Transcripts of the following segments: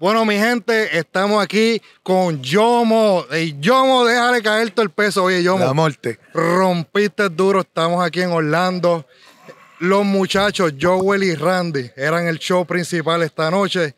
Bueno, mi gente, estamos aquí con Yomo. Y Yomo, déjale caer todo el peso. Oye, Yomo. La muerte. Rompiste duro. Estamos aquí en Orlando. Los muchachos, Joel y Randy, eran el show principal esta noche.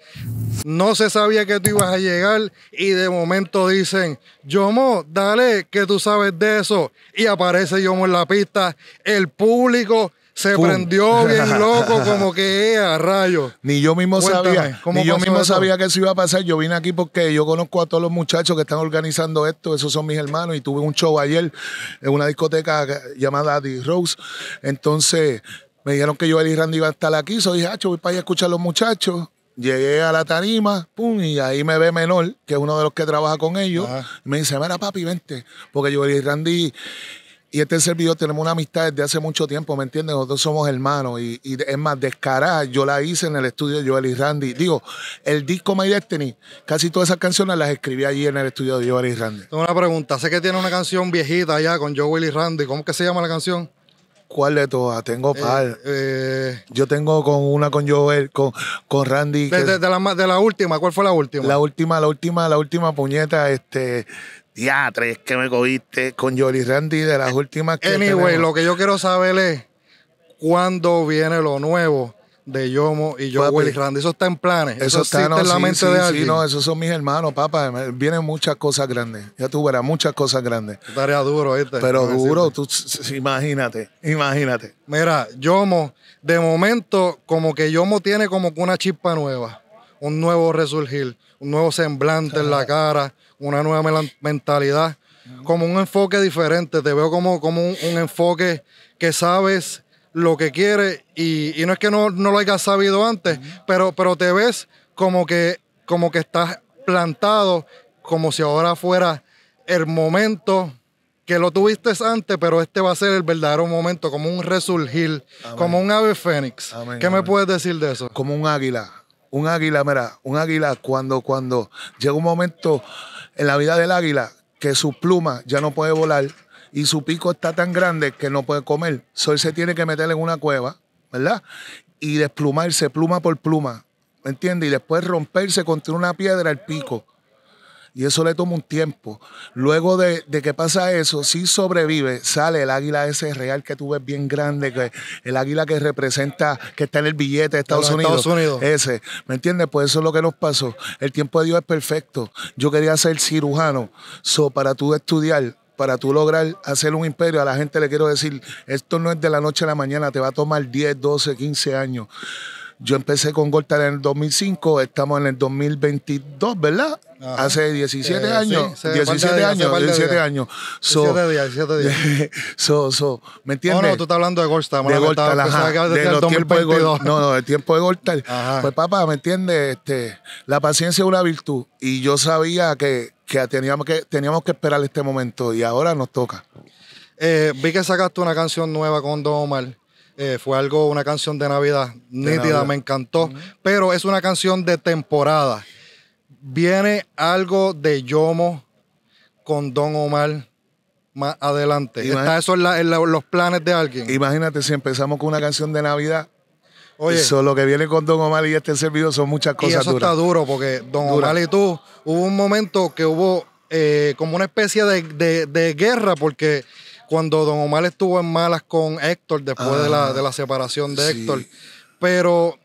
No se sabía que tú ibas a llegar y de momento dicen, Yomo, dale, que tú sabes de eso. Y aparece Yomo en la pista. El público se prendió bien loco, como que eh, a rayo. Ni yo mismo sabía, ni yo mismo sabía que eso iba a pasar. Yo vine aquí porque yo conozco a todos los muchachos que están organizando esto, esos son mis hermanos, y tuve un show ayer en una discoteca llamada The Rose. Entonces, me dijeron que yo y Randy iba a estar aquí. Yo dije, ah, voy para allá a escuchar a los muchachos. Llegué a la tarima, pum, y ahí me ve Menor, que es uno de los que trabaja con ellos. me dice, mira papi, vente. Porque yo y Randy y este servidor tenemos una amistad desde hace mucho tiempo, ¿me entiendes? Nosotros somos hermanos y, es más, descarada, yo la hice en el estudio de Joel y Randy. Digo, el disco My Destiny, casi todas esas canciones las escribí allí en el estudio de Joel y Randy. Tengo una pregunta, sé que tiene una canción viejita allá con Joel y Randy, ¿cómo que se llama la canción? ¿Cuál de todas? Tengo eh, par. Eh, yo tengo con una con Joel, con, con Randy. De, la, de, la, última, ¿cuál fue la última? La última, la última, la última puñeta, este, ya, tres que me cogiste con Jolly Randy de las últimas que Anyway, lo que yo quiero saber es cuándo viene lo nuevo de Yomo y yo, Randy. Eso está en planes. Eso, está en la mente de alguien. no, esos son mis hermanos, papá. Vienen muchas cosas grandes. Ya tú verás, muchas cosas grandes. Tarea duro, ¿viste? Pero duro, tú, imagínate, imagínate. Mira, Yomo, de momento, como que Yomo tiene como que una chispa nueva, un nuevo resurgir, un nuevo semblante en la cara, una nueva mentalidad, como un enfoque diferente. Te veo como, como un, enfoque que sabes lo que quieres y, no es que no, lo hayas sabido antes, pero, pero te ves como que, como que estás plantado, como si ahora fuera el momento que lo tuviste antes, pero este va a ser el verdadero momento, como un resurgir, como un ave fénix. ¿Qué me puedes decir de eso? Como un águila. Un águila, mira, un águila cuando, cuando llega un momento en la vida del águila que su pluma ya no puede volar y su pico está tan grande que no puede comer. Sol se tiene que meter en una cueva, ¿verdad? Y desplumarse pluma por pluma, ¿me entiendes? Y después romperse contra una piedra el pico y eso le toma un tiempo. Luego de, que pasa eso, si sobrevive, sale el águila ese real que tú ves bien grande, que el águila que representa, que está en el billete de Estados, Unidos, Ese, ¿me entiendes? Pues eso es lo que nos pasó. El tiempo de Dios es perfecto. Yo quería ser cirujano, so, para tú estudiar para tú lograr hacer un imperio, a la gente le quiero decir, esto no es de la noche a la mañana, te va a tomar 10, 12, 15 años. Yo empecé con Gortal en el 2005, estamos en el 2022, ¿verdad? Hace 17 eh, años, 17 años, 17 años. 17 días, 17 días. So, ¿me entiendes? No, no, tú estás hablando de Gortal. De De los tiempos de No, no, el tiempo de Gortal. Pues papá, ¿me entiendes? Este, la paciencia es una virtud y yo sabía que, que, teníamos que teníamos que esperar este momento y ahora nos toca. Eh, vi que sacaste una canción nueva con Don Omar. Eh, fue algo, una canción de Navidad nítida, me encantó. Pero es una canción de temporada. Viene algo de Yomo con Don Omar más adelante. Está eso en, los planes de alguien. Imagínate si empezamos con una canción de Navidad. Oye, eso, lo que viene con Don Omar y este servidor son muchas cosas. Y eso está duro porque Don Omar y tú, hubo un momento que hubo eh, como una especie de guerra porque cuando Don Omar estuvo en malas con Héctor después de, la, ah, separación de Héctor. Pero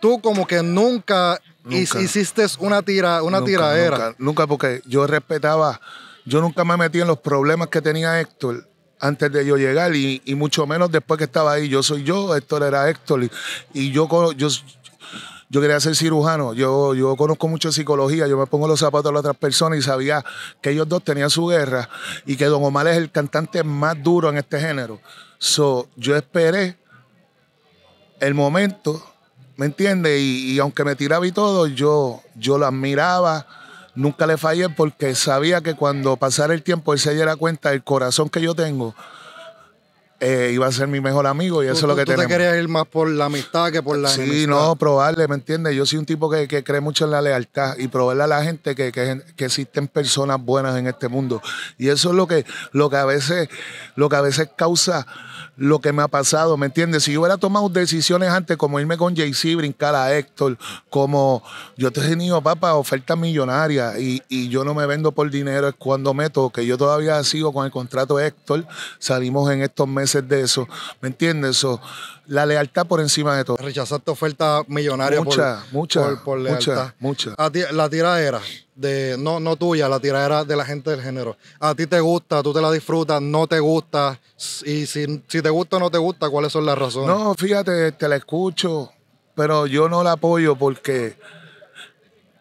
tú como que nunca, hiciste una tira, una tiradera. Nunca, porque yo respetaba, yo nunca me metí en los problemas que tenía Héctor antes de yo llegar y, mucho menos después que estaba ahí. Yo soy yo, Héctor era Héctor y, y yo, yo yo quería ser cirujano. Yo, yo conozco mucho psicología, yo me pongo los zapatos de las otras personas y sabía que ellos dos tenían su guerra y que Don Omar es el cantante más duro en este género. So, yo esperé el momento, ¿me entiendes? Y, aunque me tiraba y todo, yo, yo lo admiraba. Nunca le fallé porque sabía que cuando pasara el tiempo él se diera cuenta del corazón que yo tengo eh, iba a ser mi mejor amigo y eso es lo que tú te querías ir más por la amistad que por la Sí, no, probarle, ¿me entiendes? Yo soy un tipo que, cree mucho en la lealtad y probarle a la gente que, que, existen personas buenas en este mundo. Y eso es lo que, lo que a veces, lo que a veces causa lo que me ha pasado, ¿me entiendes? Si yo hubiera tomado decisiones antes, como irme con Jay-Z, brincar a Héctor, como yo te he tenido, papá, oferta millonaria y, y, yo no me vendo por dinero, es cuando meto, que yo todavía sigo con el contrato Héctor, salimos en estos meses de eso, ¿me entiendes? la lealtad por encima de todo. Rechazar ofertas millonarias mucha, por, mucha, por, lealtad. Mucha, mucha. La tiradera, de, no, no tuya, la tiradera de la gente del género. A ti te gusta, tú te la disfrutas, no te gusta. Y si, te gusta o no te gusta, ¿cuáles son las razones? No, fíjate, te la escucho, pero yo no la apoyo porque...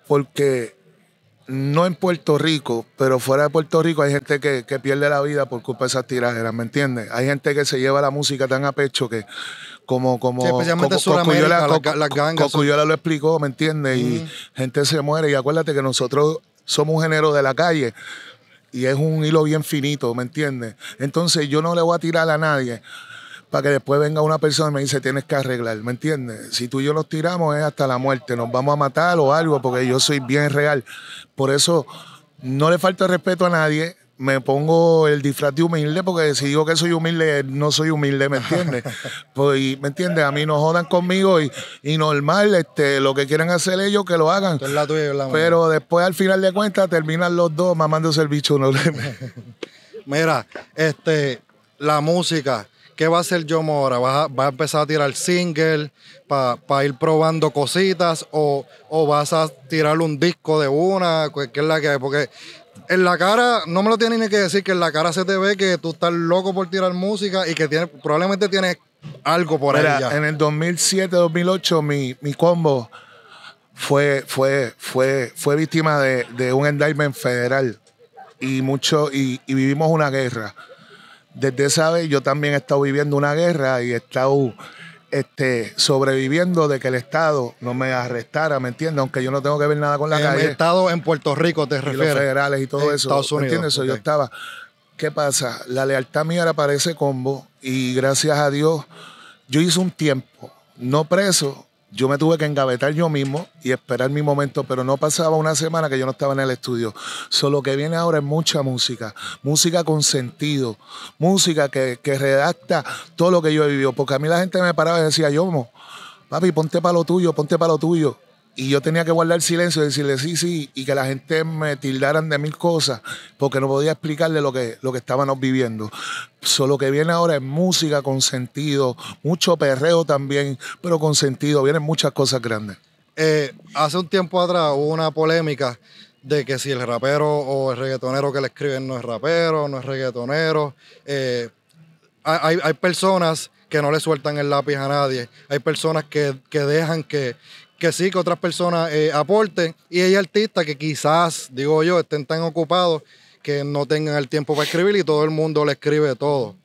Porque no en Puerto Rico, pero fuera de Puerto Rico hay gente que, que pierde la vida por culpa de esas tiraderas, ¿me entiendes? Hay gente que se lleva la música tan a pecho que, como como especialmente las lo explicó, ¿me entiendes? Y gente se muere y acuérdate que nosotros somos un género de la calle y es un hilo bien finito, ¿me entiendes? Entonces yo no le voy a tirar a nadie para que después venga una persona y me dice tienes que arreglar, ¿me entiendes? Si tú y yo nos tiramos es hasta la muerte, nos vamos a matar o algo porque yo soy bien real. Por eso no le falta respeto a nadie, me pongo el disfraz de humilde porque si digo que soy humilde, no soy humilde, ¿me entiendes? pues, ¿me entiendes? A mí no jodan conmigo y, normal, este, lo que quieran hacer ellos, que lo hagan. La tuya, la Pero después, al final de cuentas, terminan los dos mamándose el bicho. ¿no? Mira, este, la música, ¿qué va a hacer yo ahora? ¿Va a, empezar a tirar single para ir probando cositas o, o, vas a tirar un disco de una? ¿Qué es la que hay? Porque en la cara, no me lo tienes ni que decir, que en la cara se te ve que tú estás loco por tirar música y que probablemente tienes algo por allá. En el 2007, 2008, mi, mi combo fue, fue, fue, fue víctima de, un indictment federal y, mucho, y, y vivimos una guerra. Desde esa vez yo también he estado viviendo una guerra y he estado este, sobreviviendo de que el Estado no me arrestara, ¿me entiendes? Aunque yo no tengo que ver nada con la calle. El Estado en Puerto Rico, te refieres. los federales y todo eso. ¿Me entiendes? Yo estaba. ¿Qué pasa? La lealtad mía era para ese combo y gracias a Dios yo hice un tiempo, no preso, yo me tuve que engavetar yo mismo y esperar mi momento, pero no pasaba una semana que yo no estaba en el estudio. Solo que viene ahora es mucha música, música con sentido, música que, que redacta todo lo que yo he vivido. Porque a mí la gente me paraba y decía, yo, papi, ponte para lo tuyo, ponte para lo tuyo y yo tenía que guardar silencio y decirle sí, sí, y que la gente me tildaran de mil cosas, porque no podía explicarle lo que, lo que estábamos viviendo. Solo que viene ahora es música con sentido, mucho perreo también, pero con sentido, vienen muchas cosas grandes. Eh, hace un tiempo atrás hubo una polémica de que si el rapero o el reggaetonero que le escriben no es rapero, no es reggaetonero. Eh, hay, personas que no le sueltan el lápiz a nadie. Hay personas que, que dejan que, que sí, que otras personas eh, aporten. Y hay artistas que quizás, digo yo, estén tan ocupados que no tengan el tiempo para escribir y todo el mundo le escribe todo.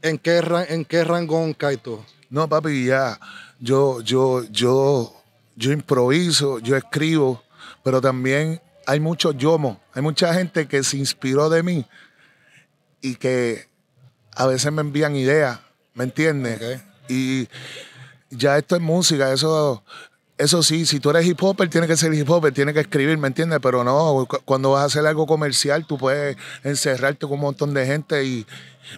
¿En qué, en qué rangón caes tú? No, papi, ya. Yo, yo, yo, yo improviso, yo escribo, pero también hay muchos yomos. Hay mucha gente que se inspiró de mí y que a veces me envían ideas, ¿me entiendes? Y ya esto es música, eso eso sí, si tú eres hip hopper, tiene que ser hip hopper, tiene que escribir, ¿me entiendes? Pero no, cuando vas a hacer algo comercial, tú puedes encerrarte con un montón de gente y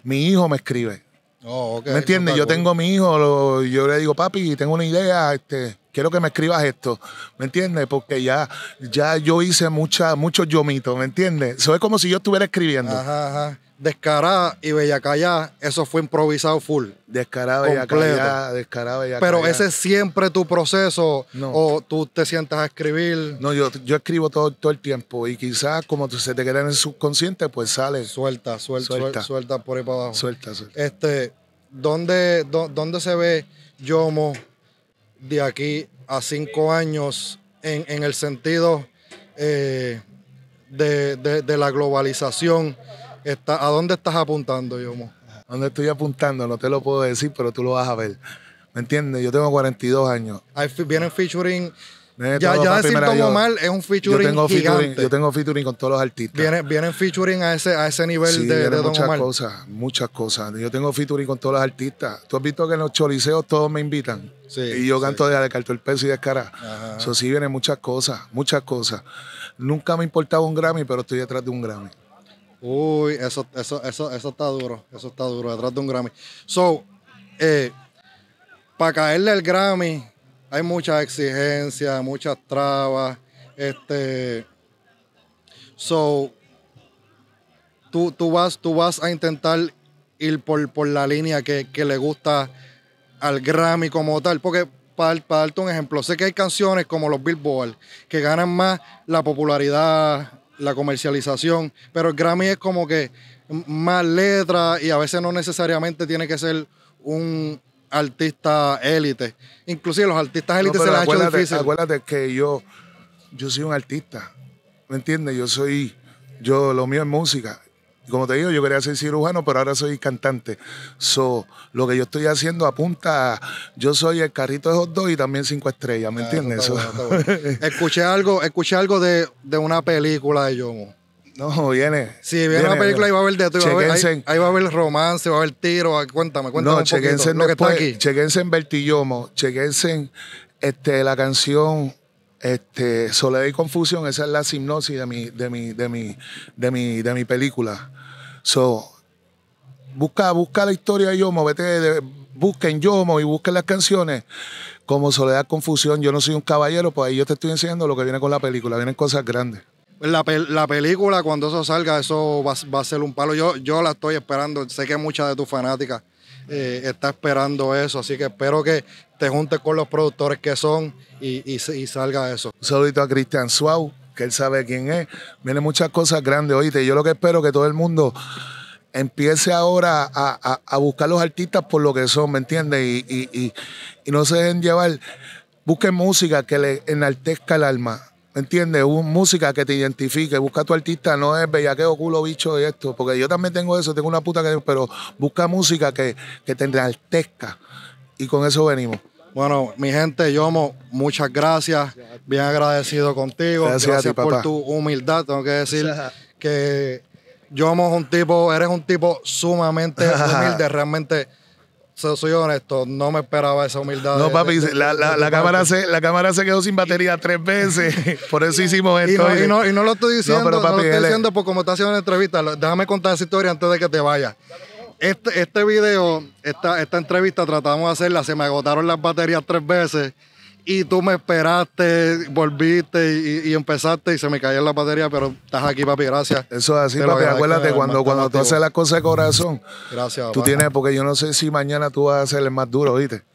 mi hijo me escribe. Oh, ¿Me entiendes? yo tengo a mi hijo, yo le digo, papi, tengo una idea, este, quiero que me escribas esto, ¿me entiendes? Porque ya, ya yo hice mucha, muchos yomitos, ¿me entiendes? Eso es como si yo estuviera escribiendo. Ajá, ajá. Descarada y bellacallá, eso fue improvisado full. Descarada bellacallá, descarada bellacallá. Pero ese es siempre tu proceso no. o tú te sientas a escribir. No, yo, yo escribo todo, todo el tiempo y quizás como se te queda en el subconsciente, pues sale. Suelta, suelta, suelta, suelta por ahí para abajo. Suelta, suelta. Este, ¿dónde, dónde se ve Yomo de aquí a cinco años en, en el sentido eh, de, la globalización. ¿A dónde estás apuntando, Yomo? ¿A dónde estoy apuntando? No te lo puedo decir, pero tú lo vas a ver. ¿Me entiendes? Yo tengo 42 años. vienen featuring ya, ya decir mal mal es un featuring tengo, yo tengo featuring con todos los artistas. Vienen, featuring a ese, a ese nivel de, vienen muchas cosas, muchas cosas. Yo tengo featuring con todos los artistas. Tú has visto que en los choliseos todos me invitan. y yo canto de, de el peso y de cara. Eso sí, vienen muchas cosas, muchas cosas. Nunca me importaba un Grammy, pero estoy detrás de un Grammy. Uy, eso, eso, eso, eso está duro. Eso está duro, detrás de un Grammy. So, eh, para caerle el Grammy, hay muchas exigencias, muchas trabas. Este, so, tú, tú, vas, tú vas a intentar ir por, por la línea que, le gusta al Grammy como tal. Porque, para, para, darte un ejemplo, sé que hay canciones como los Billboard que ganan más la popularidad, la comercialización, pero el Grammy es como que más letra y a veces no necesariamente tiene que ser un, artistas élites. Inclusive los artistas élites se les ha hecho difícil. Acuérdate que yo, yo soy un artista, ¿me entiendes? Yo soy, yo, lo mío es música. Como te digo, yo quería ser cirujano, pero ahora soy cantante. So, lo que yo estoy haciendo apunta a, yo soy el carrito de hot dog y también cinco estrellas, ¿me ah, entiendes? Eso escuché algo, escuché algo de, de una película de Yomo no, viene. Sí, viene, la película y va a haber de Ahí, va a haber romance, va a haber tiro. Cuéntame, cuéntame. No, un chequense poquito, lo aquí. Chequense en Vertillomo, chequense en este, la canción este, Soledad y Confusión. Esa es la sinopsis de mi, de mi, de mi, de mi, de mi película. So, busca, busca la historia de Yomo, vete, de, busquen Yomo y busquen las canciones. Como Soledad, Confusión, yo no soy un caballero, pues ahí yo te estoy enseñando lo que viene con la película, vienen cosas grandes. La, película, cuando eso salga, eso va, a ser un palo. Yo, yo la estoy esperando. Sé que mucha de tus fanáticas eh, está esperando eso. Así que espero que te juntes con los productores que son y, y, salga eso. Un saludito a Cristian Suau, que él sabe quién es. Vienen muchas cosas grandes, oíste. Yo lo que espero es que todo el mundo empiece ahora a, a, a buscar los artistas por lo que son, ¿me entiendes? Y, no se dejen llevar. Busquen música que le enaltezca el alma ¿Entiendes? música que te identifique. Busca tu artista, no es bellaqueo, culo, bicho y esto. Porque yo también tengo eso, tengo una puta que. Pero busca música que, que te enaltezca. Y con eso venimos. Bueno, mi gente, Yomo, muchas gracias. Bien agradecido contigo. Gracias, por tu humildad. Tengo que decir que Yomo es un tipo, eres un tipo sumamente humilde. Realmente soy honesto, no me esperaba esa humildad. No, papi, la, cámara se, la cámara se quedó sin batería tres veces. Por eso hicimos esto. Y no, lo estoy diciendo, no, papi, lo estoy diciendo porque como está haciendo la entrevista, déjame contar esa historia antes de que te vayas. Este, este video, esta, esta entrevista tratamos de hacerla, se me agotaron las baterías tres veces y tú me esperaste, volviste y, empezaste y se me cayó la batería, pero estás aquí, papi, gracias. Eso es así, papi. Acuérdate, cuando, cuando tú haces las cosas de corazón, gracias, tú tienes, porque yo no sé si mañana tú vas a ser el más duro, ¿viste?